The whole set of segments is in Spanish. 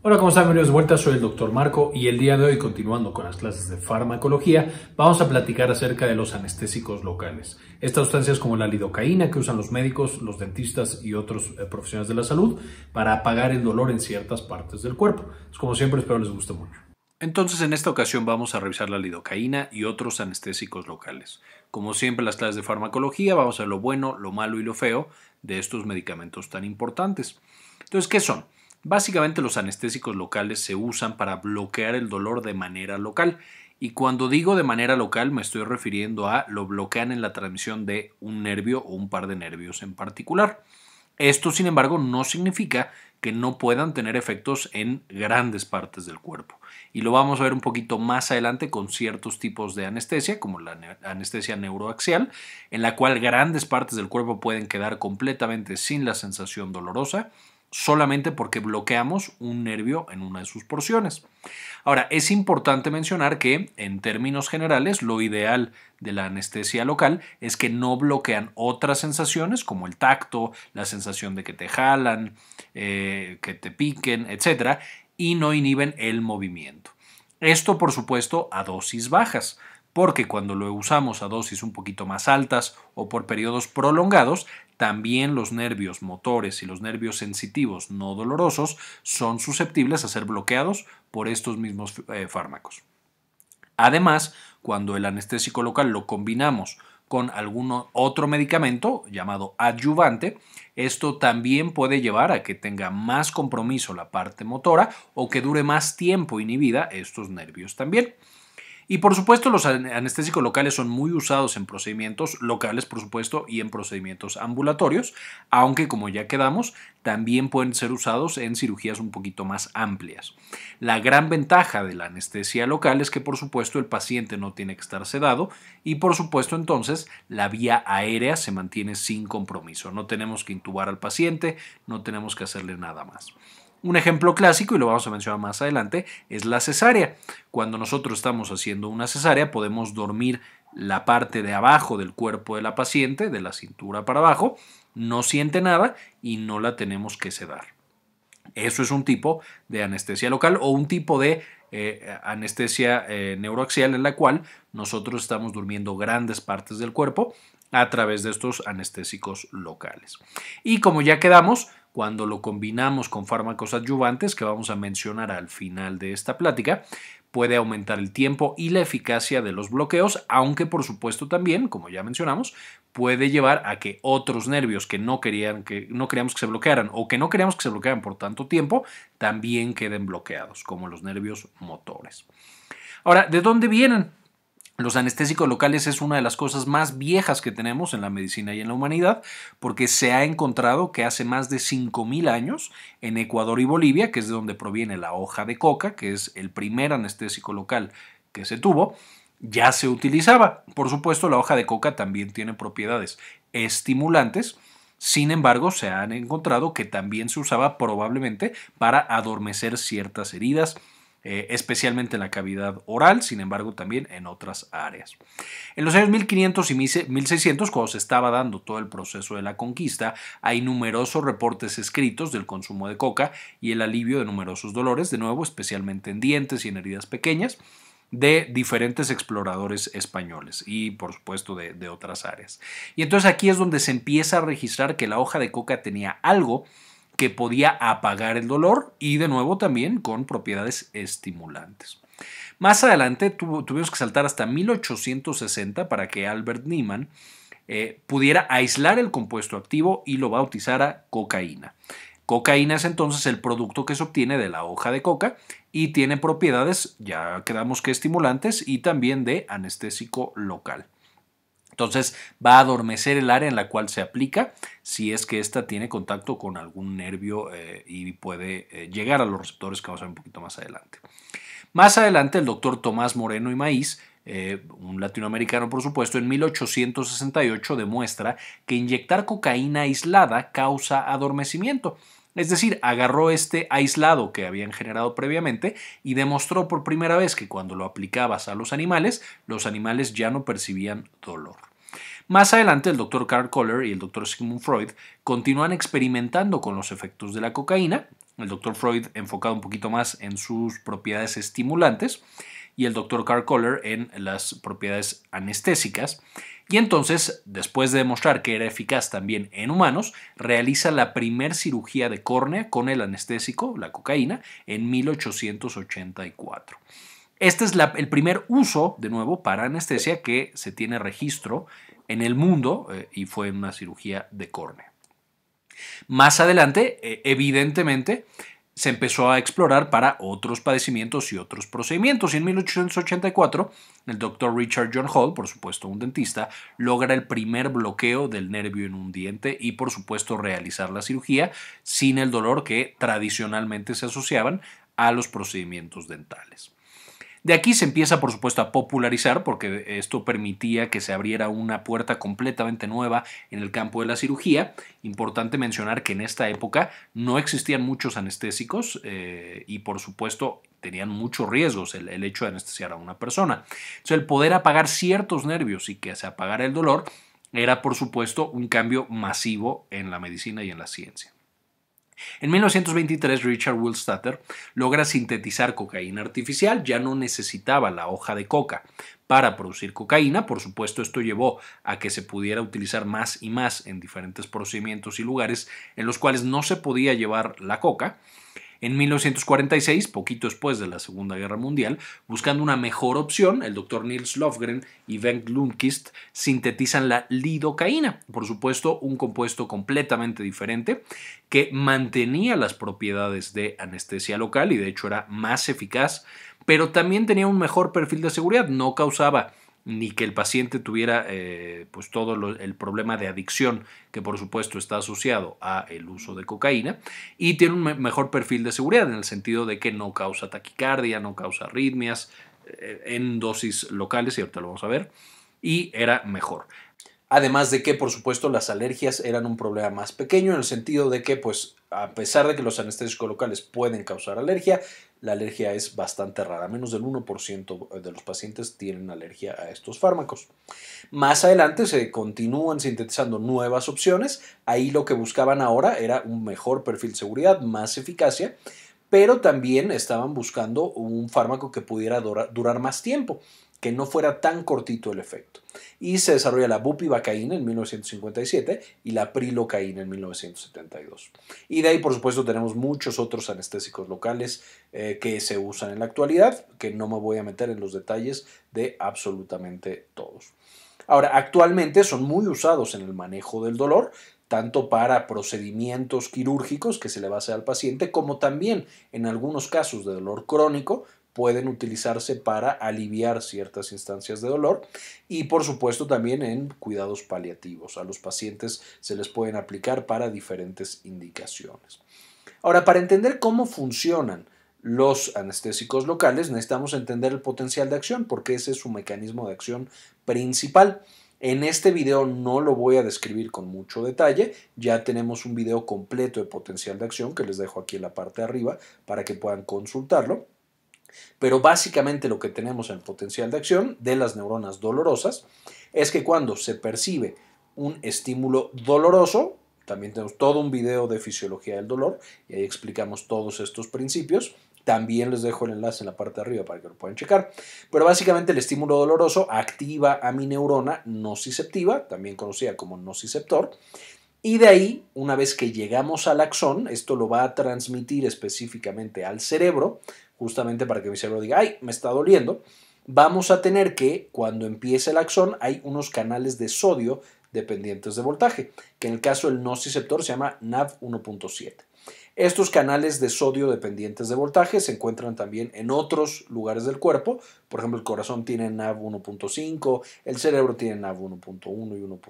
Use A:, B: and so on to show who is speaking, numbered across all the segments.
A: Hola, ¿cómo están? Bienvenidos de vuelta. Soy el doctor Marco y el día de hoy, continuando con las clases de farmacología, vamos a platicar acerca de los anestésicos locales. Estas sustancias como la lidocaína que usan los médicos, los dentistas y otros eh, profesionales de la salud para apagar el dolor en ciertas partes del cuerpo. Pues, como siempre, espero les guste mucho. Entonces, en esta ocasión vamos a revisar la lidocaína y otros anestésicos locales. Como siempre, en las clases de farmacología vamos a ver lo bueno, lo malo y lo feo de estos medicamentos tan importantes. Entonces, ¿qué son? Básicamente los anestésicos locales se usan para bloquear el dolor de manera local. Y cuando digo de manera local me estoy refiriendo a lo bloquean en la transmisión de un nervio o un par de nervios en particular. Esto, sin embargo, no significa que no puedan tener efectos en grandes partes del cuerpo. Y lo vamos a ver un poquito más adelante con ciertos tipos de anestesia, como la anestesia neuroaxial, en la cual grandes partes del cuerpo pueden quedar completamente sin la sensación dolorosa solamente porque bloqueamos un nervio en una de sus porciones. Ahora, es importante mencionar que, en términos generales, lo ideal de la anestesia local es que no bloquean otras sensaciones como el tacto, la sensación de que te jalan, eh, que te piquen, etcétera, y no inhiben el movimiento. Esto, por supuesto, a dosis bajas, porque cuando lo usamos a dosis un poquito más altas o por periodos prolongados, también los nervios motores y los nervios sensitivos no dolorosos son susceptibles a ser bloqueados por estos mismos eh, fármacos. Además, cuando el anestésico local lo combinamos con algún otro medicamento llamado adyuvante, esto también puede llevar a que tenga más compromiso la parte motora o que dure más tiempo inhibida estos nervios también. Y por supuesto, los anestésicos locales son muy usados en procedimientos locales, por supuesto, y en procedimientos ambulatorios, aunque como ya quedamos, también pueden ser usados en cirugías un poquito más amplias. La gran ventaja de la anestesia local es que, por supuesto, el paciente no tiene que estar sedado y, por supuesto, entonces la vía aérea se mantiene sin compromiso. No tenemos que intubar al paciente, no tenemos que hacerle nada más. Un ejemplo clásico, y lo vamos a mencionar más adelante, es la cesárea. Cuando nosotros estamos haciendo una cesárea, podemos dormir la parte de abajo del cuerpo de la paciente, de la cintura para abajo, no siente nada y no la tenemos que sedar. Eso es un tipo de anestesia local o un tipo de eh, anestesia eh, neuroaxial en la cual nosotros estamos durmiendo grandes partes del cuerpo a través de estos anestésicos locales. Y como ya quedamos, cuando lo combinamos con fármacos adyuvantes que vamos a mencionar al final de esta plática, puede aumentar el tiempo y la eficacia de los bloqueos, aunque por supuesto también, como ya mencionamos, puede llevar a que otros nervios que no, querían que no queríamos que se bloquearan o que no queríamos que se bloquearan por tanto tiempo, también queden bloqueados, como los nervios motores. Ahora, ¿de dónde vienen los anestésicos locales es una de las cosas más viejas que tenemos en la medicina y en la humanidad, porque se ha encontrado que hace más de 5.000 años en Ecuador y Bolivia, que es de donde proviene la hoja de coca, que es el primer anestésico local que se tuvo, ya se utilizaba. Por supuesto, la hoja de coca también tiene propiedades estimulantes, sin embargo, se han encontrado que también se usaba probablemente para adormecer ciertas heridas, eh, especialmente en la cavidad oral, sin embargo también en otras áreas. En los años 1500 y 1600, cuando se estaba dando todo el proceso de la conquista, hay numerosos reportes escritos del consumo de coca y el alivio de numerosos dolores, de nuevo especialmente en dientes y en heridas pequeñas de diferentes exploradores españoles y por supuesto de, de otras áreas. Y entonces aquí es donde se empieza a registrar que la hoja de coca tenía algo que podía apagar el dolor y de nuevo también con propiedades estimulantes. Más adelante tuvimos que saltar hasta 1860 para que Albert Niemann eh, pudiera aislar el compuesto activo y lo bautizara cocaína. Cocaína es entonces el producto que se obtiene de la hoja de coca y tiene propiedades, ya quedamos que estimulantes, y también de anestésico local. Entonces va a adormecer el área en la cual se aplica si es que ésta tiene contacto con algún nervio eh, y puede eh, llegar a los receptores que vamos a ver un poquito más adelante. Más adelante el doctor Tomás Moreno y Maíz eh, un latinoamericano por supuesto, en 1868 demuestra que inyectar cocaína aislada causa adormecimiento. Es decir, agarró este aislado que habían generado previamente y demostró por primera vez que cuando lo aplicabas a los animales, los animales ya no percibían dolor. Más adelante, el Dr. Carl Kohler y el Dr. Sigmund Freud continúan experimentando con los efectos de la cocaína, el doctor Freud enfocado un poquito más en sus propiedades estimulantes y el Dr. Carl Kohler en las propiedades anestésicas. Y entonces, después de demostrar que era eficaz también en humanos, realiza la primer cirugía de córnea con el anestésico, la cocaína, en 1884. Este es el primer uso, de nuevo, para anestesia que se tiene registro en el mundo eh, y fue una cirugía de córnea. Más adelante, eh, evidentemente, se empezó a explorar para otros padecimientos y otros procedimientos. en 1884, el doctor Richard John Hall, por supuesto un dentista, logra el primer bloqueo del nervio en un diente y, por supuesto, realizar la cirugía sin el dolor que tradicionalmente se asociaban a los procedimientos dentales. De aquí se empieza, por supuesto, a popularizar, porque esto permitía que se abriera una puerta completamente nueva en el campo de la cirugía. Importante mencionar que en esta época no existían muchos anestésicos eh, y, por supuesto, tenían muchos riesgos el, hecho de anestesiar a una persona. el poder apagar ciertos nervios y que se apagara el dolor era, por supuesto, un cambio masivo en la medicina y en la ciencia. En 1923, Richard Willstatter logra sintetizar cocaína artificial, ya no necesitaba la hoja de coca para producir cocaína, por supuesto esto llevó a que se pudiera utilizar más y más en diferentes procedimientos y lugares en los cuales no se podía llevar la coca, en 1946, poquito después de la Segunda Guerra Mundial, buscando una mejor opción, el doctor Niels Lofgren y Bengt Lundquist sintetizan la lidocaína, por supuesto un compuesto completamente diferente que mantenía las propiedades de anestesia local y de hecho era más eficaz, pero también tenía un mejor perfil de seguridad, no causaba ni que el paciente tuviera eh, pues todo el problema de adicción que por supuesto está asociado a el uso de cocaína y tiene un mejor perfil de seguridad en el sentido de que no causa taquicardia, no causa arritmias eh, en dosis locales y ahorita lo vamos a ver y era mejor. Además de que, por supuesto, las alergias eran un problema más pequeño en el sentido de que, pues, a pesar de que los anestésicos locales pueden causar alergia, la alergia es bastante rara. Menos del 1% de los pacientes tienen alergia a estos fármacos. Más adelante se continúan sintetizando nuevas opciones. Ahí lo que buscaban ahora era un mejor perfil de seguridad, más eficacia, pero también estaban buscando un fármaco que pudiera durar más tiempo que no fuera tan cortito el efecto. Y se desarrolla la bupivacaína en 1957 y la prilocaína en 1972. Y de ahí, por supuesto, tenemos muchos otros anestésicos locales eh, que se usan en la actualidad, que no me voy a meter en los detalles de absolutamente todos. Ahora, actualmente son muy usados en el manejo del dolor, tanto para procedimientos quirúrgicos que se le va a hacer al paciente, como también en algunos casos de dolor crónico, pueden utilizarse para aliviar ciertas instancias de dolor y por supuesto también en cuidados paliativos. A los pacientes se les pueden aplicar para diferentes indicaciones. Ahora, para entender cómo funcionan los anestésicos locales, necesitamos entender el potencial de acción porque ese es su mecanismo de acción principal. En este video no lo voy a describir con mucho detalle, ya tenemos un video completo de potencial de acción que les dejo aquí en la parte de arriba para que puedan consultarlo pero básicamente lo que tenemos en el potencial de acción de las neuronas dolorosas es que cuando se percibe un estímulo doloroso, también tenemos todo un video de fisiología del dolor y ahí explicamos todos estos principios. También les dejo el enlace en la parte de arriba para que lo puedan checar. Pero básicamente el estímulo doloroso activa a mi neurona nociceptiva, también conocida como nociceptor, y de ahí, una vez que llegamos al axón, esto lo va a transmitir específicamente al cerebro justamente para que mi cerebro diga, ay, me está doliendo, vamos a tener que, cuando empiece el axón, hay unos canales de sodio dependientes de voltaje, que en el caso del nociceptor se llama NAV 1.7. Estos canales de sodio dependientes de voltaje se encuentran también en otros lugares del cuerpo. Por ejemplo, el corazón tiene NAV 1.5, el cerebro tiene NAV 1.1 y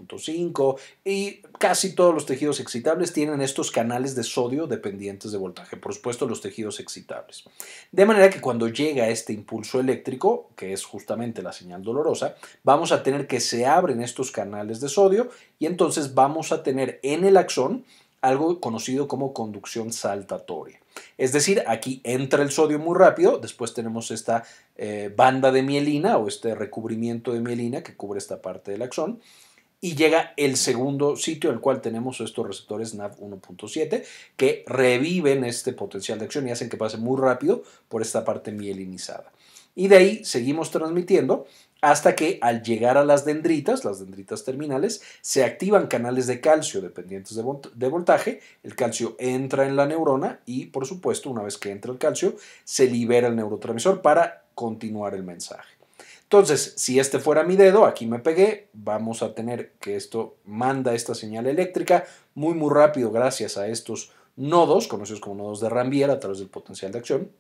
A: 1.5 y casi todos los tejidos excitables tienen estos canales de sodio dependientes de voltaje. Por supuesto, los tejidos excitables. De manera que cuando llega este impulso eléctrico, que es justamente la señal dolorosa, vamos a tener que se abren estos canales de sodio y entonces vamos a tener en el axón algo conocido como conducción saltatoria. Es decir, aquí entra el sodio muy rápido, después tenemos esta eh, banda de mielina o este recubrimiento de mielina que cubre esta parte del axón y llega el segundo sitio al cual tenemos estos receptores NAV 1.7 que reviven este potencial de acción y hacen que pase muy rápido por esta parte mielinizada. Y de ahí seguimos transmitiendo hasta que al llegar a las dendritas, las dendritas terminales, se activan canales de calcio dependientes de, voltaje, el calcio entra en la neurona y por supuesto una vez que entra el calcio se libera el neurotransmisor para continuar el mensaje. Entonces, si este fuera mi dedo, aquí me pegué, vamos a tener que esto manda esta señal eléctrica muy muy rápido gracias a estos nodos, conocidos como nodos de Rambier a través del potencial de acción,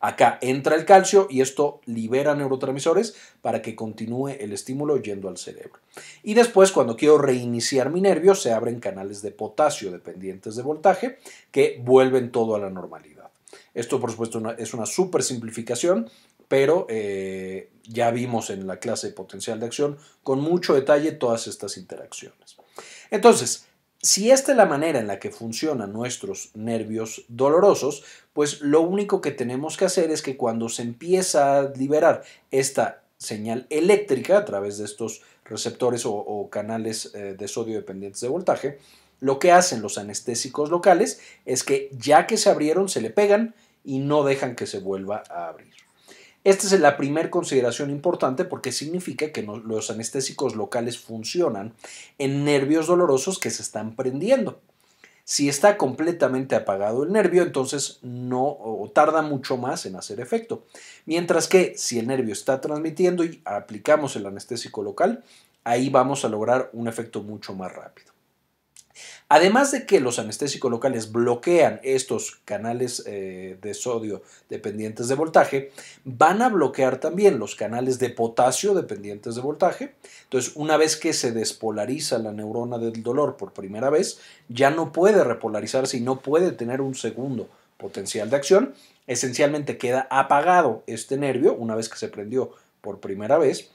A: Acá entra el calcio y esto libera neurotransmisores para que continúe el estímulo yendo al cerebro. Y después, cuando quiero reiniciar mi nervio, se abren canales de potasio dependientes de voltaje que vuelven todo a la normalidad. Esto, por supuesto, es una super simplificación, pero eh, ya vimos en la clase de potencial de acción con mucho detalle todas estas interacciones. Entonces, si esta es la manera en la que funcionan nuestros nervios dolorosos, pues lo único que tenemos que hacer es que cuando se empieza a liberar esta señal eléctrica a través de estos receptores o, o canales eh, de sodio dependientes de voltaje, lo que hacen los anestésicos locales es que ya que se abrieron, se le pegan y no dejan que se vuelva a abrir. Esta es la primera consideración importante porque significa que los anestésicos locales funcionan en nervios dolorosos que se están prendiendo. Si está completamente apagado el nervio, entonces no tarda mucho más en hacer efecto. Mientras que si el nervio está transmitiendo y aplicamos el anestésico local, ahí vamos a lograr un efecto mucho más rápido. Además de que los anestésicos locales bloquean estos canales eh, de sodio dependientes de voltaje, van a bloquear también los canales de potasio dependientes de voltaje. Entonces, una vez que se despolariza la neurona del dolor por primera vez, ya no puede repolarizarse y no puede tener un segundo potencial de acción. Esencialmente queda apagado este nervio una vez que se prendió por primera vez.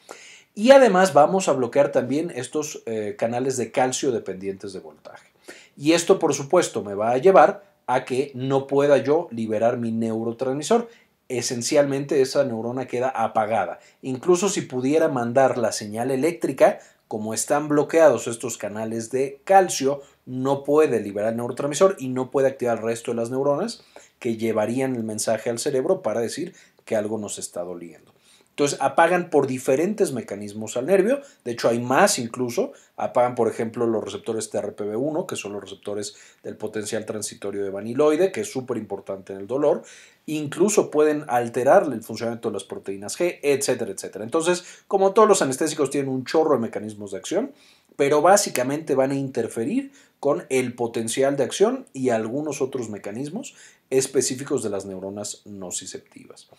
A: Y además vamos a bloquear también estos eh, canales de calcio dependientes de voltaje. Y esto, por supuesto, me va a llevar a que no pueda yo liberar mi neurotransmisor. Esencialmente esa neurona queda apagada. Incluso si pudiera mandar la señal eléctrica, como están bloqueados estos canales de calcio, no puede liberar el neurotransmisor y no puede activar el resto de las neuronas que llevarían el mensaje al cerebro para decir que algo nos está doliendo. Entonces apagan por diferentes mecanismos al nervio, de hecho hay más incluso, apagan por ejemplo los receptores TRPV1, que son los receptores del potencial transitorio de vaniloide, que es súper importante en el dolor, incluso pueden alterar el funcionamiento de las proteínas G, etcétera, etcétera. Entonces, como todos los anestésicos tienen un chorro de mecanismos de acción, pero básicamente van a interferir con el potencial de acción y algunos otros mecanismos específicos de las neuronas nociceptivas.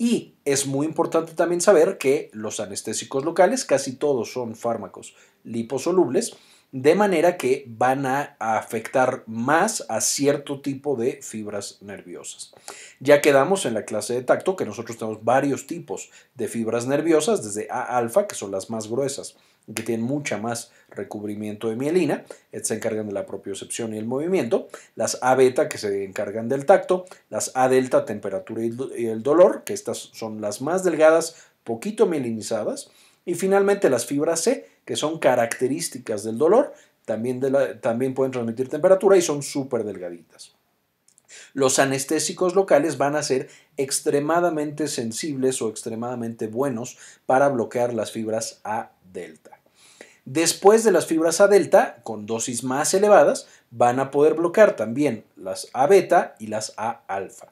A: Y es muy importante también saber que los anestésicos locales casi todos son fármacos liposolubles, de manera que van a afectar más a cierto tipo de fibras nerviosas. Ya quedamos en la clase de tacto que nosotros tenemos varios tipos de fibras nerviosas, desde A alfa, que son las más gruesas, que tienen mucha más recubrimiento de mielina. Estas eh, se encargan de la propiocepción y el movimiento. Las A beta, que se encargan del tacto. Las A delta, temperatura y el dolor, que estas son las más delgadas, poquito mielinizadas. Y finalmente las fibras C, que son características del dolor, también, también pueden transmitir temperatura y son súper delgaditas. Los anestésicos locales van a ser extremadamente sensibles o extremadamente buenos para bloquear las fibras A delta. Después de las fibras A delta, con dosis más elevadas, van a poder bloquear también las A beta y las A alfa.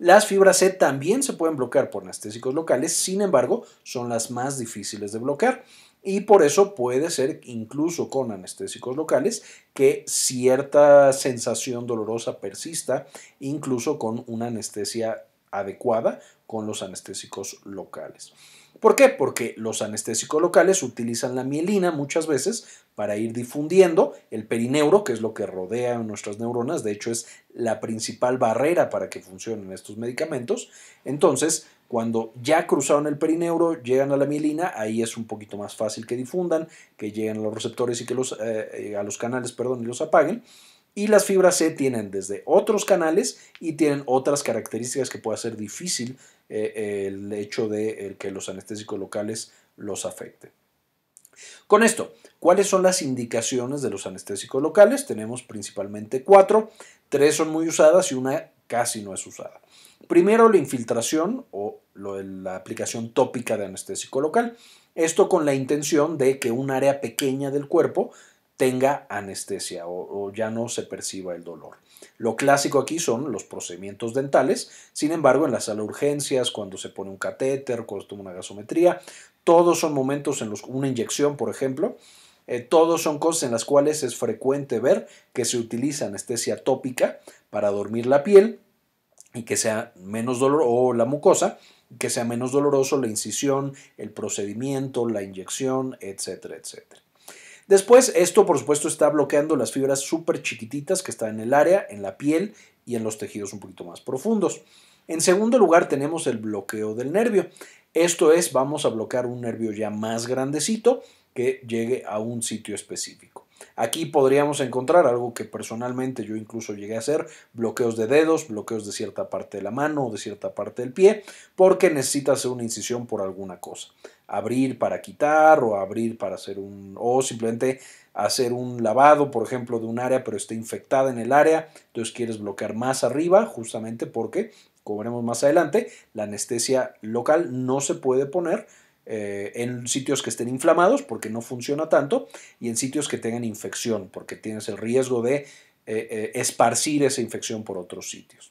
A: Las fibras C también se pueden bloquear por anestésicos locales, sin embargo, son las más difíciles de bloquear y por eso puede ser incluso con anestésicos locales que cierta sensación dolorosa persista incluso con una anestesia adecuada con los anestésicos locales. ¿Por qué? Porque los anestésicos locales utilizan la mielina muchas veces para ir difundiendo el perineuro, que es lo que rodea a nuestras neuronas, de hecho es la principal barrera para que funcionen estos medicamentos. Entonces, cuando ya cruzaron el perineuro, llegan a la mielina, ahí es un poquito más fácil que difundan, que lleguen a los receptores y que los, eh, a los canales, perdón, y los apaguen. Y las fibras C tienen desde otros canales y tienen otras características que puede ser difícil eh, el hecho de que los anestésicos locales los afecten. Con esto, ¿cuáles son las indicaciones de los anestésicos locales? Tenemos principalmente cuatro, tres son muy usadas y una casi no es usada. Primero, la infiltración o la aplicación tópica de anestésico local. Esto con la intención de que un área pequeña del cuerpo tenga anestesia o, ya no se perciba el dolor. Lo clásico aquí son los procedimientos dentales, sin embargo en la sala de urgencias, cuando se pone un catéter, cuando se toma una gasometría, todos son momentos en los una inyección, por ejemplo, eh, todos son cosas en las cuales es frecuente ver que se utiliza anestesia tópica para dormir la piel y que sea menos dolor o la mucosa, que sea menos doloroso la incisión, el procedimiento, la inyección, etcétera, etcétera. Después, esto por supuesto está bloqueando las fibras súper chiquititas que están en el área, en la piel y en los tejidos un poquito más profundos. En segundo lugar, tenemos el bloqueo del nervio. Esto es, vamos a bloquear un nervio ya más grandecito que llegue a un sitio específico. Aquí podríamos encontrar algo que personalmente yo incluso llegué a hacer, bloqueos de dedos, bloqueos de cierta parte de la mano o de cierta parte del pie, porque necesita hacer una incisión por alguna cosa abrir para quitar o abrir para hacer un o simplemente hacer un lavado por ejemplo de un área pero está infectada en el área entonces quieres bloquear más arriba justamente porque como veremos más adelante la anestesia local no se puede poner eh, en sitios que estén inflamados porque no funciona tanto y en sitios que tengan infección porque tienes el riesgo de eh, eh, esparcir esa infección por otros sitios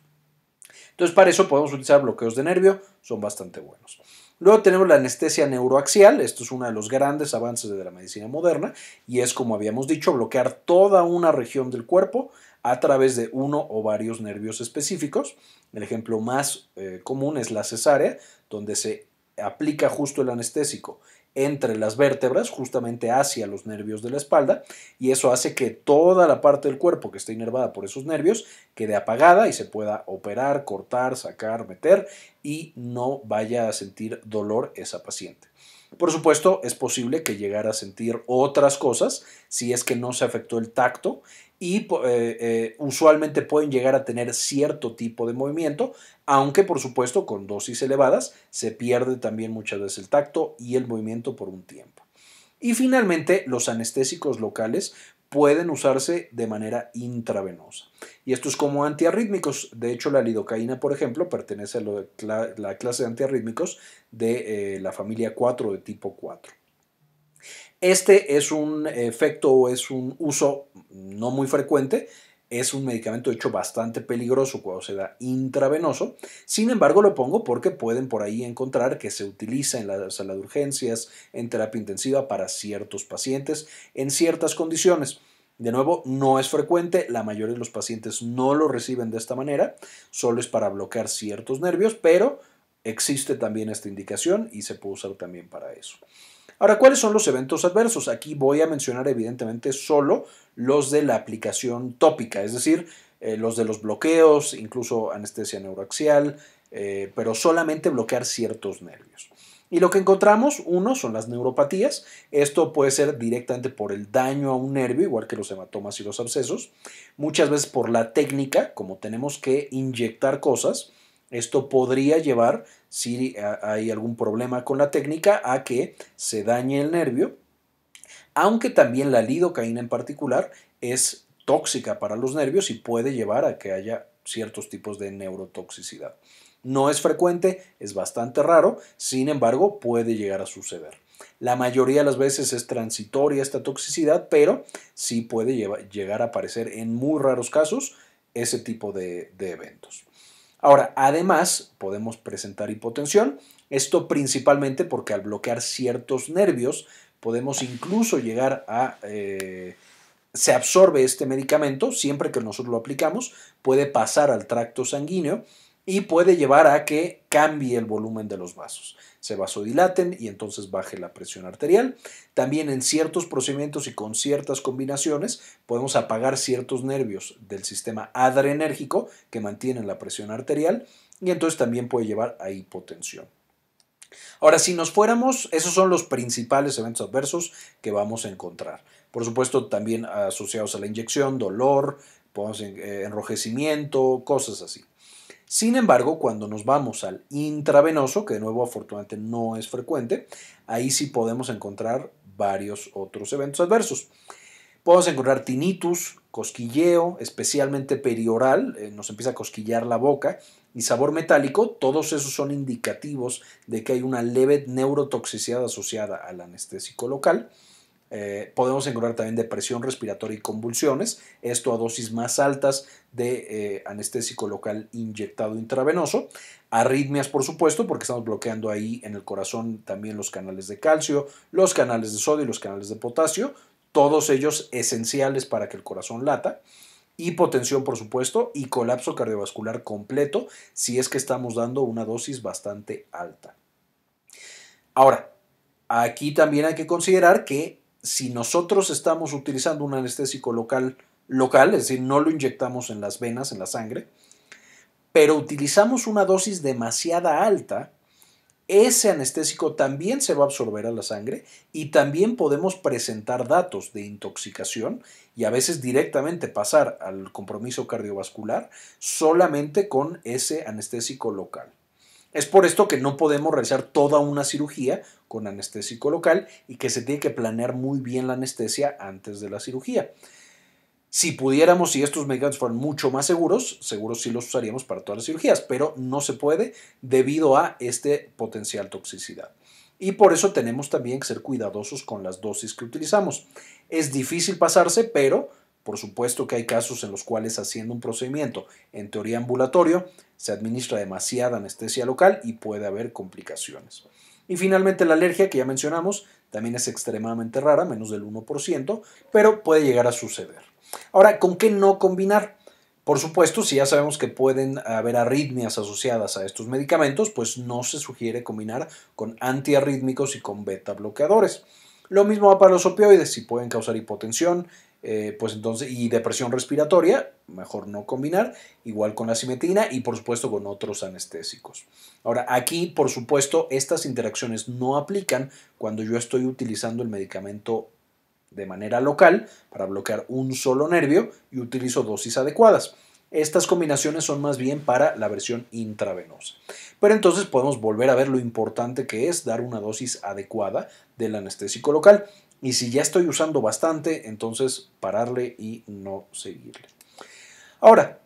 A: entonces para eso podemos utilizar bloqueos de nervio son bastante buenos Luego tenemos la anestesia neuroaxial, esto es uno de los grandes avances de la medicina moderna y es, como habíamos dicho, bloquear toda una región del cuerpo a través de uno o varios nervios específicos. El ejemplo más eh, común es la cesárea, donde se aplica justo el anestésico entre las vértebras, justamente hacia los nervios de la espalda, y eso hace que toda la parte del cuerpo que está inervada por esos nervios quede apagada y se pueda operar, cortar, sacar, meter y no vaya a sentir dolor esa paciente. Por supuesto, es posible que llegara a sentir otras cosas si es que no se afectó el tacto y eh, eh, usualmente pueden llegar a tener cierto tipo de movimiento, aunque por supuesto con dosis elevadas se pierde también muchas veces el tacto y el movimiento por un tiempo. Y finalmente, los anestésicos locales pueden usarse de manera intravenosa. Y esto como antiarrítmicos. De hecho, la lidocaína, por ejemplo, pertenece a la clase de antiarrítmicos de eh, la familia 4 de tipo 4. Este es un efecto o es un uso no muy frecuente. Es un medicamento hecho bastante peligroso cuando se da intravenoso. Sin embargo, lo pongo porque pueden por ahí encontrar que se utiliza en la sala de urgencias, en terapia intensiva para ciertos pacientes, en ciertas condiciones. De nuevo, no es frecuente, la mayoría de los pacientes no lo reciben de esta manera, solo es para bloquear ciertos nervios, pero existe también esta indicación y se puede usar también para eso. Ahora, ¿cuáles son los eventos adversos? Aquí voy a mencionar evidentemente solo los de la aplicación tópica, es decir, eh, los de los bloqueos, incluso anestesia neuroaxial, eh, pero solamente bloquear ciertos nervios. Y lo que encontramos, uno, son las neuropatías. Esto puede ser directamente por el daño a un nervio, igual que los hematomas y los abscesos. Muchas veces por la técnica, como tenemos que inyectar cosas, esto podría llevar, si ah, hay algún problema con la técnica, a que se dañe el nervio, aunque también la lidocaína en particular es tóxica para los nervios y puede llevar a que haya ciertos tipos de neurotoxicidad. No es frecuente, es bastante raro, sin embargo puede llegar a suceder. La mayoría de las veces es transitoria esta toxicidad, pero sí puede llegar a aparecer en muy raros casos ese tipo de eventos. Ahora, además, podemos presentar hipotensión, esto principalmente porque al bloquear ciertos nervios podemos incluso llegar a... Eh, se absorbe este medicamento, siempre que nosotros lo aplicamos, puede pasar al tracto sanguíneo y puede llevar a que cambie el volumen de los vasos, se vasodilaten y entonces baje la presión arterial. También en ciertos procedimientos y con ciertas combinaciones podemos apagar ciertos nervios del sistema adrenérgico que mantienen la presión arterial y entonces también puede llevar a hipotensión. Ahora, si nos fuéramos, esos son los principales eventos adversos que vamos a encontrar. Por supuesto, también asociados a la inyección, dolor, eh, enrojecimiento, cosas así. Sin embargo, cuando nos vamos al intravenoso, que de nuevo afortunadamente no es frecuente, ahí sí podemos encontrar varios otros eventos adversos. Podemos encontrar tinnitus, cosquilleo, especialmente perioral, eh, nos empieza a cosquillar la boca, y sabor metálico, todos esos son indicativos de que hay una leve neurotoxicidad asociada al anestésico local. Eh, podemos encontrar también depresión respiratoria y convulsiones, esto a dosis más altas de eh, anestésico local inyectado intravenoso, arritmias por supuesto, porque estamos bloqueando ahí en el corazón también los canales de calcio, los canales de sodio y los canales de potasio, todos ellos esenciales para que el corazón lata hipotensión, por supuesto, y colapso cardiovascular completo si es que estamos dando una dosis bastante alta. Ahora, aquí también hay que considerar que si nosotros estamos utilizando un anestésico local, local, es decir, no lo inyectamos en las venas, en la sangre, pero utilizamos una dosis demasiada alta, ese anestésico también se va a absorber a la sangre y también podemos presentar datos de intoxicación y a veces directamente pasar al compromiso cardiovascular solamente con ese anestésico local. Es por esto que no podemos realizar toda una cirugía con anestésico local y que se tiene que planear muy bien la anestesia antes de la cirugía. Si pudiéramos, y estos medicamentos fueran mucho más seguros, seguro sí los usaríamos para todas las cirugías, pero no se puede debido a este potencial toxicidad. Y por eso tenemos también que ser cuidadosos con las dosis que utilizamos. Es difícil pasarse, pero por supuesto que hay casos en los cuales haciendo un procedimiento en teoría ambulatorio se administra demasiada anestesia local y puede haber complicaciones. Y finalmente la alergia que ya mencionamos también es extremadamente rara, menos del 1%, pero puede llegar a suceder. Ahora, ¿con qué no combinar? Por supuesto, si ya sabemos que pueden haber arritmias asociadas a estos medicamentos, pues no se sugiere combinar con antiarrítmicos y con beta bloqueadores. Lo mismo va para los opioides, si pueden causar hipotensión, eh, pues entonces, y depresión respiratoria, mejor no combinar, igual con la simetina y por supuesto con otros anestésicos. Ahora, aquí, por supuesto, estas interacciones no aplican cuando yo estoy utilizando el medicamento de manera local para bloquear un solo nervio y utilizo dosis adecuadas. Estas combinaciones son más bien para la versión intravenosa. Pero entonces podemos volver a ver lo importante que es dar una dosis adecuada del anestésico local. Y si ya estoy usando bastante, entonces pararle y no seguirle. Ahora,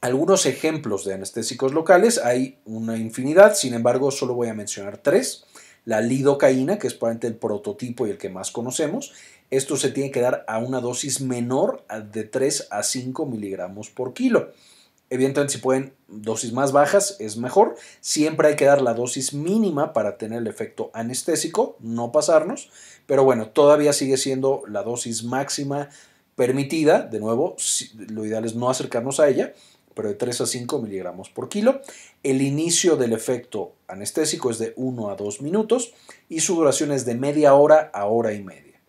A: algunos ejemplos de anestésicos locales, hay una infinidad, sin embargo solo voy a mencionar tres. La lidocaína, que es probablemente el prototipo y el que más conocemos, esto se tiene que dar a una dosis menor de 3 a 5 miligramos por kilo. Evidentemente, si pueden dosis más bajas, es mejor. Siempre hay que dar la dosis mínima para tener el efecto anestésico, no pasarnos. Pero bueno, todavía sigue siendo la dosis máxima permitida. De nuevo, lo ideal es no acercarnos a ella, pero de 3 a 5 miligramos por kilo. El inicio del efecto anestésico es de 1 a 2 minutos y su duración es de media hora a hora y media.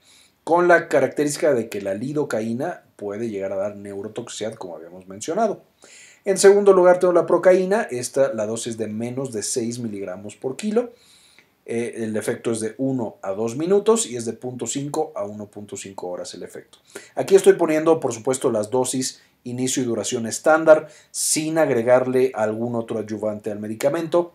A: Con la característica de que la lidocaína puede llegar a dar neurotoxicidad, como habíamos mencionado. En segundo lugar tengo la procaína, esta la dosis de menos de 6 miligramos por kilo. Eh, el efecto es de 1 a 2 minutos y es de 0.5 a 1.5 horas el efecto. Aquí estoy poniendo, por supuesto, las dosis inicio y duración estándar sin agregarle algún otro ayudante al medicamento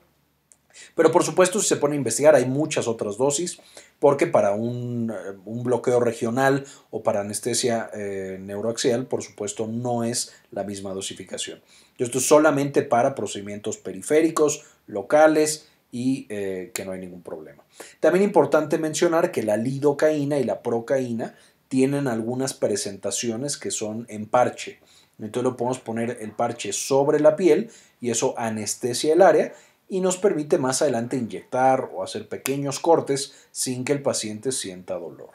A: pero por supuesto, si se pone a investigar, hay muchas otras dosis, porque para un, eh, bloqueo regional o para anestesia eh, neuroaxial, por supuesto, no es la misma dosificación. Esto es solamente para procedimientos periféricos, locales y eh, que no hay ningún problema. También importante mencionar que la lidocaína y la procaína tienen algunas presentaciones que son en parche. Entonces lo podemos poner el parche sobre la piel y eso anestesia el área y nos permite más adelante inyectar o hacer pequeños cortes sin que el paciente sienta dolor.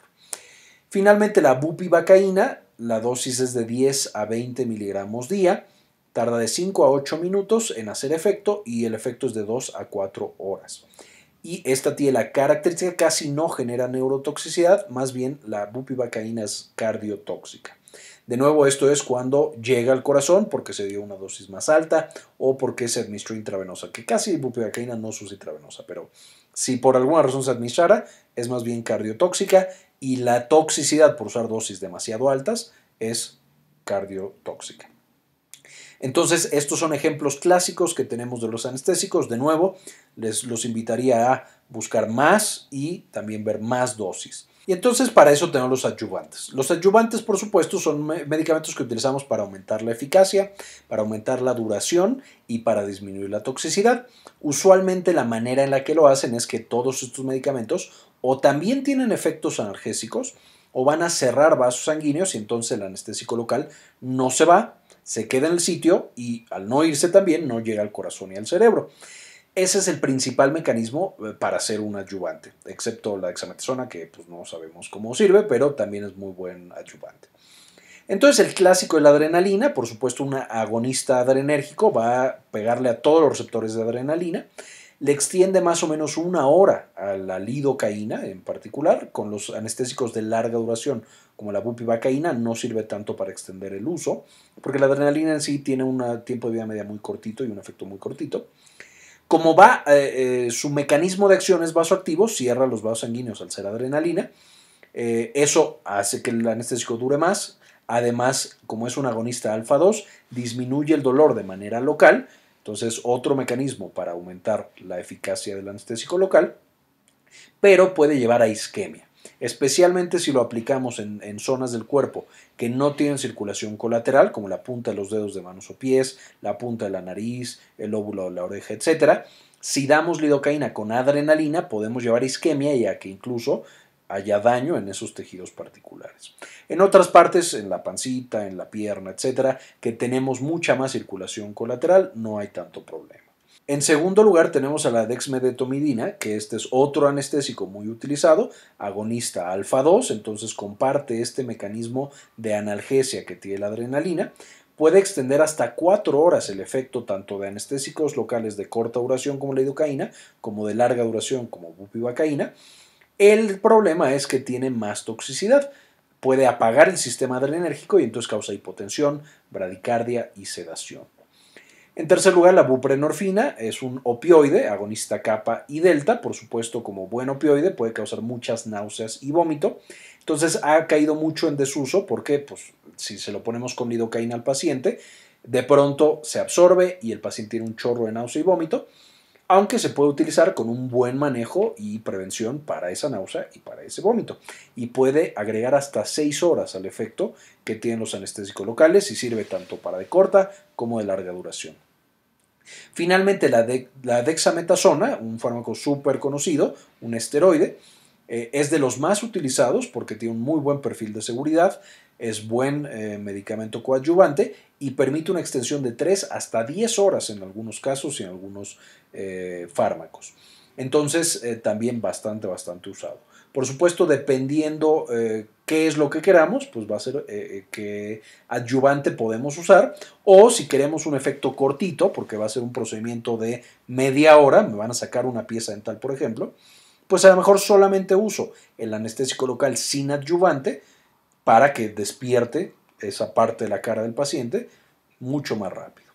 A: Finalmente, la bupivacaína, la dosis es de 10 a 20 miligramos día, tarda de 5 a 8 minutos en hacer efecto y el efecto es de 2 a 4 horas. Y esta tiene la característica casi no genera neurotoxicidad, más bien la bupivacaína es cardiotóxica. De nuevo, esto es cuando llega al corazón porque se dio una dosis más alta o porque se administró intravenosa, que casi bupivacaína no se usa intravenosa, pero si por alguna razón se administrara, es más bien cardiotóxica y la toxicidad por usar dosis demasiado altas es cardiotóxica. Entonces, estos son ejemplos clásicos que tenemos de los anestésicos. De nuevo, les los invitaría a buscar más y también ver más dosis. Y entonces para eso tenemos los adyuvantes. Los adyuvantes, por supuesto, son medicamentos que utilizamos para aumentar la eficacia, para aumentar la duración y para disminuir la toxicidad. Usualmente la manera en la que lo hacen es que todos estos medicamentos o también tienen efectos analgésicos o van a cerrar vasos sanguíneos y entonces el anestésico local no se va, se queda en el sitio y al no irse también no llega al corazón y al cerebro. Ese es el principal mecanismo eh, para ser un adyuvante, excepto la dexametasona, que pues, no sabemos cómo sirve, pero también es muy buen adyuvante. Entonces, el clásico de la adrenalina, por supuesto, un agonista adrenérgico va a pegarle a todos los receptores de adrenalina, le extiende más o menos una hora a la lidocaína en particular, con los anestésicos de larga duración, como la bupivacaína, no sirve tanto para extender el uso, porque la adrenalina en sí tiene un tiempo de vida media muy cortito y un efecto muy cortito como va eh, eh, su mecanismo de acción es vasoactivo, cierra los vasos sanguíneos al ser adrenalina. Eh, eso hace que el anestésico dure más. Además, como es un agonista alfa 2, disminuye el dolor de manera local. Entonces, otro mecanismo para aumentar la eficacia del anestésico local, pero puede llevar a isquemia especialmente si lo aplicamos en, zonas del cuerpo que no tienen circulación colateral, como la punta de los dedos de manos o pies, la punta de la nariz, el óvulo de la oreja, etc. Si damos lidocaína con adrenalina, podemos llevar isquemia y que incluso haya daño en esos tejidos particulares. En otras partes, en la pancita, en la pierna, etcétera, que tenemos mucha más circulación colateral, no hay tanto problema. En segundo lugar tenemos a la dexmedetomidina, que este es otro anestésico muy utilizado, agonista alfa 2, entonces comparte este mecanismo de analgesia que tiene la adrenalina. Puede extender hasta cuatro horas el efecto tanto de anestésicos locales de corta duración como la idocaína, como de larga duración como bupivacaína. El problema es que tiene más toxicidad. Puede apagar el sistema adrenérgico y entonces causa hipotensión, bradicardia y sedación. En tercer lugar, la buprenorfina es un opioide, agonista kappa y delta. Por supuesto, como buen opioide, puede causar muchas náuseas y vómito. Entonces, ha caído mucho en desuso porque, pues, si se lo ponemos con lidocaína al paciente, de pronto se absorbe y el paciente tiene un chorro de náusea y vómito aunque se puede utilizar con un buen manejo y prevención para esa náusea y para ese vómito. Y puede agregar hasta 6 horas al efecto que tienen los anestésicos locales y sirve tanto para de corta como de larga duración. Finalmente, la, dexametasona, un fármaco súper conocido, un esteroide, eh, es de los más utilizados porque tiene un muy buen perfil de seguridad, es buen eh, medicamento coadyuvante y permite una extensión de 3 hasta 10 horas en algunos casos y en algunos eh, fármacos. Entonces, también bastante, bastante usado. Por supuesto, dependiendo qué es lo que queramos, pues va a ser qué adyuvante podemos usar. O si queremos un efecto cortito, porque va a ser un procedimiento de media hora, me van a sacar una pieza dental, por ejemplo, pues a lo mejor solamente uso el anestésico local sin adyuvante para que despierte esa parte de la cara del paciente mucho más rápido.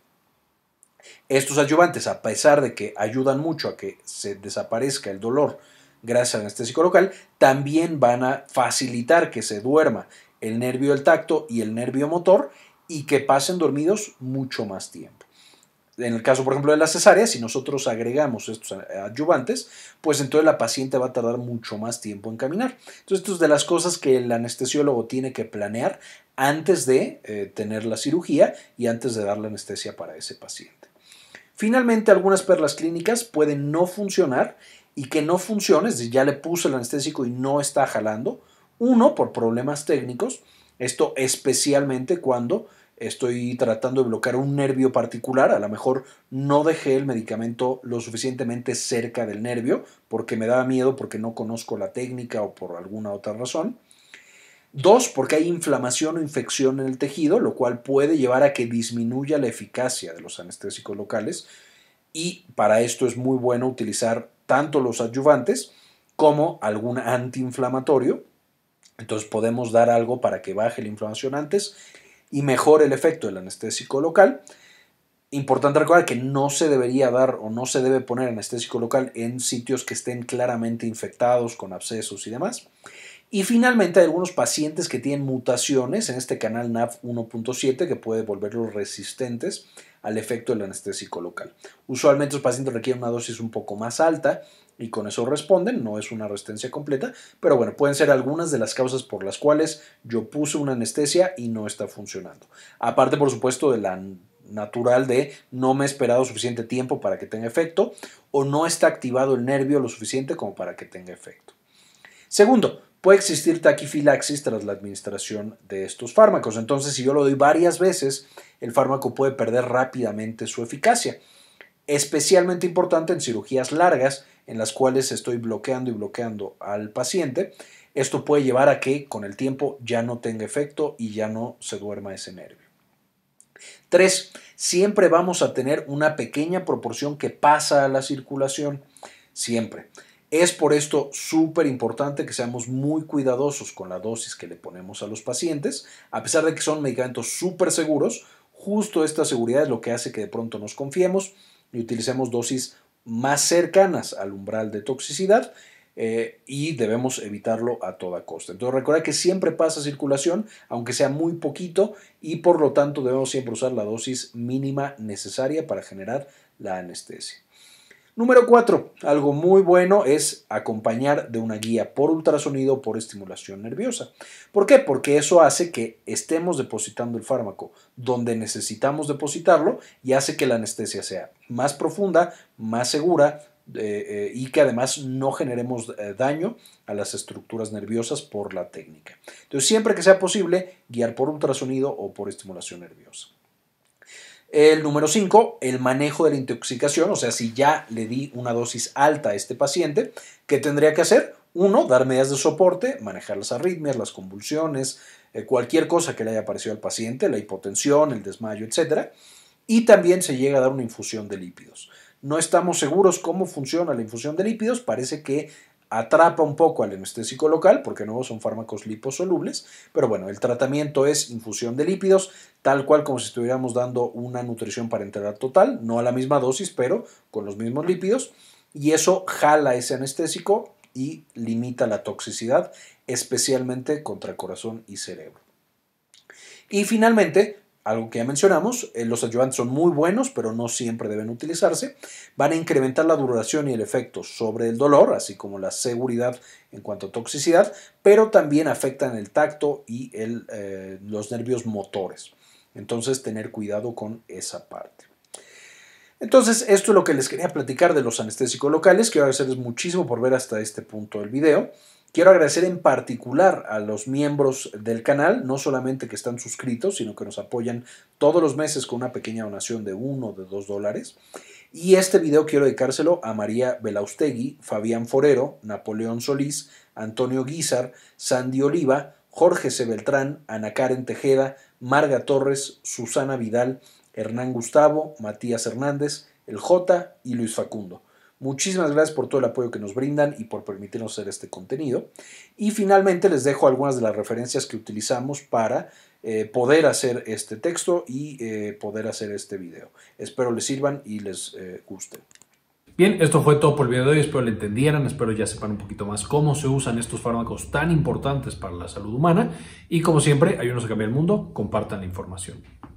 A: Estos adyuvantes, a pesar de que ayudan mucho a que se desaparezca el dolor gracias al anestésico local, también van a facilitar que se duerma el nervio del tacto y el nervio motor y que pasen dormidos mucho más tiempo en el caso, por ejemplo, de la cesárea, si nosotros agregamos estos adyuvantes, pues entonces la paciente va a tardar mucho más tiempo en caminar. Entonces, esto es de las cosas que el anestesiólogo tiene que planear antes de eh, tener la cirugía y antes de dar la anestesia para ese paciente. Finalmente, algunas perlas clínicas pueden no funcionar y que no funcione, es decir, ya le puse el anestésico y no está jalando. Uno, por problemas técnicos, esto especialmente cuando estoy tratando de bloquear un nervio particular, a lo mejor no dejé el medicamento lo suficientemente cerca del nervio porque me daba miedo, porque no conozco la técnica o por alguna otra razón. Dos, porque hay inflamación o infección en el tejido, lo cual puede llevar a que disminuya la eficacia de los anestésicos locales. Y para esto es muy bueno utilizar tanto los adyuvantes como algún antiinflamatorio. Entonces podemos dar algo para que baje la inflamación antes y mejor el efecto del anestésico local. Importante recordar que no se debería dar o no se debe poner anestésico local en sitios que estén claramente infectados con abscesos y demás. Y finalmente hay algunos pacientes que tienen mutaciones en este canal NAV 1.7 que puede volverlos resistentes al efecto del anestésico local. Usualmente los pacientes requieren una dosis un poco más alta y con eso responden, no es una resistencia completa, pero bueno, pueden ser algunas de las causas por las cuales yo puse una anestesia y no está funcionando. Aparte, por supuesto, de la natural de no me he esperado suficiente tiempo para que tenga efecto o no está activado el nervio lo suficiente como para que tenga efecto. Segundo, puede existir taquifilaxis tras la administración de estos fármacos. Entonces, si yo lo doy varias veces, el fármaco puede perder rápidamente su eficacia. Especialmente importante en cirugías largas, en las cuales estoy bloqueando y bloqueando al paciente. Esto puede llevar a que con el tiempo ya no tenga efecto y ya no se duerma ese nervio. 3. Siempre vamos a tener una pequeña proporción que pasa a la circulación. Siempre. Es por esto súper importante que seamos muy cuidadosos con la dosis que le ponemos a los pacientes, a pesar de que son medicamentos súper seguros, justo esta seguridad es lo que hace que de pronto nos confiemos y utilicemos dosis más cercanas al umbral de toxicidad eh, y debemos evitarlo a toda costa. Entonces recuerda que siempre pasa circulación, aunque sea muy poquito, y por lo tanto debemos siempre usar la dosis mínima necesaria para generar la anestesia. Número cuatro, Algo muy bueno es acompañar de una guía por ultrasonido por estimulación nerviosa. ¿Por qué? Porque eso hace que estemos depositando el fármaco donde necesitamos depositarlo y hace que la anestesia sea más profunda, más segura eh, eh, y que además no generemos eh, daño a las estructuras nerviosas por la técnica. Entonces, siempre que sea posible, guiar por ultrasonido o por estimulación nerviosa. El número 5, el manejo de la intoxicación, o sea, si ya le di una dosis alta a este paciente, ¿qué tendría que hacer? Uno, dar medidas de soporte, manejar las arritmias, las convulsiones, eh, cualquier cosa que le haya aparecido al paciente, la hipotensión, el desmayo, etc. Y también se llega a dar una infusión de lípidos. No estamos seguros cómo funciona la infusión de lípidos, parece que atrapa un poco al anestésico local, porque no son fármacos liposolubles, pero bueno, el tratamiento es infusión de lípidos, tal cual como si estuviéramos dando una nutrición parenteral total, no a la misma dosis, pero con los mismos lípidos, y eso jala ese anestésico y limita la toxicidad, especialmente contra el corazón y cerebro. Y finalmente, algo que ya mencionamos, eh, los adyuvantes son muy buenos, pero no siempre deben utilizarse. Van a incrementar la duración y el efecto sobre el dolor, así como la seguridad en cuanto a toxicidad, pero también afectan el tacto y eh, los nervios motores. Entonces, tener cuidado con esa parte. Entonces, esto es lo que les quería platicar de los anestésicos locales. Quiero agradecerles muchísimo por ver hasta este punto del video. Quiero agradecer en particular a los miembros del canal, no solamente que están suscritos, sino que nos apoyan todos los meses con una pequeña donación de uno o de dos dólares. Y este video quiero dedicárselo a María Belaustegui, Fabián Forero, Napoleón Solís, Antonio Guizar, Sandy Oliva, Jorge C. Beltrán, Ana Karen Tejeda, Marga Torres, Susana Vidal, Hernán Gustavo, Matías Hernández, El J y Luis Facundo. Muchísimas gracias por todo el apoyo que nos brindan y por permitirnos hacer este contenido. Y finalmente les dejo algunas de las referencias que utilizamos para eh, poder hacer este texto y eh, poder hacer este video. Espero les sirvan y les eh, guste. Bien, esto fue todo por el video de hoy, espero lo entendieran, espero ya sepan un poquito más cómo se usan estos fármacos tan importantes para la salud humana y como siempre, ayúdenos a cambiar el mundo, compartan la información.